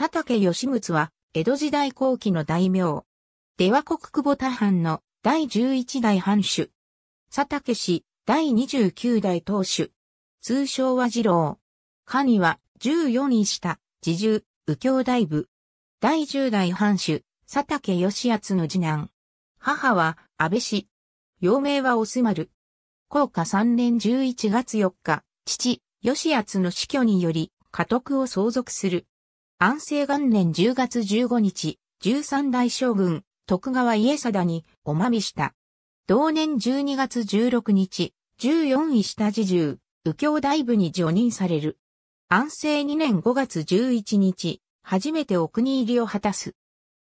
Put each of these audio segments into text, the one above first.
佐竹義睦は、江戸時代後期の大名。出羽国久保田藩の第11代藩主。佐竹氏第29代当主。通称は次郎。家には14人下、自重、右京大部。第10代藩主、佐竹義厚の次男。母は安倍氏。幼名はおすまる。高下3年11月4日、父、義厚の死去により、家督を相続する。安政元年10月15日、13代将軍、徳川家定におまみした。同年12月16日、14位下侍重、右京大部に除任される。安政2年5月11日、初めてお国入りを果たす。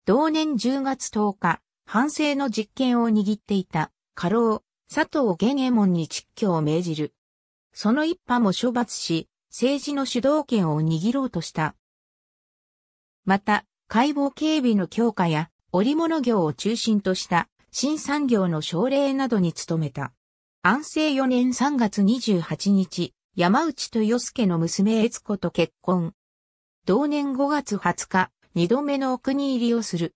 同年10月10日、反省の実権を握っていた、家老、佐藤玄右衛門に蟄居を命じる。その一派も処罰し、政治の主導権を握ろうとした。また、解剖警備の強化や織物業を中心とした新産業の奨励などに努めた。安政4年3月28日、山内豊助の娘悦子と結婚。同年5月20日、二度目のお国入りをする。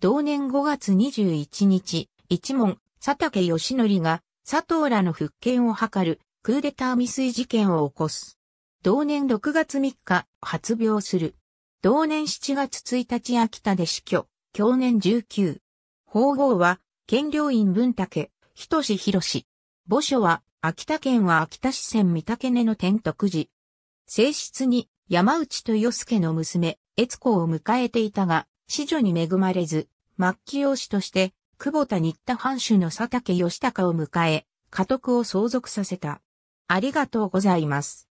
同年5月21日、一門、佐竹義則が、佐藤らの復権を図る、クーデター未遂事件を起こす。同年6月3日、発病する。同年7月1日秋田で死去、享年19。法号は、県領院文武、人志博士。墓所は、秋田県は秋田市線三竹根の天徳寺。正室に、山内豊助の娘、悦子を迎えていたが、子女に恵まれず、末期養子として、久保田新田藩主の佐竹義高を迎え、家督を相続させた。ありがとうございます。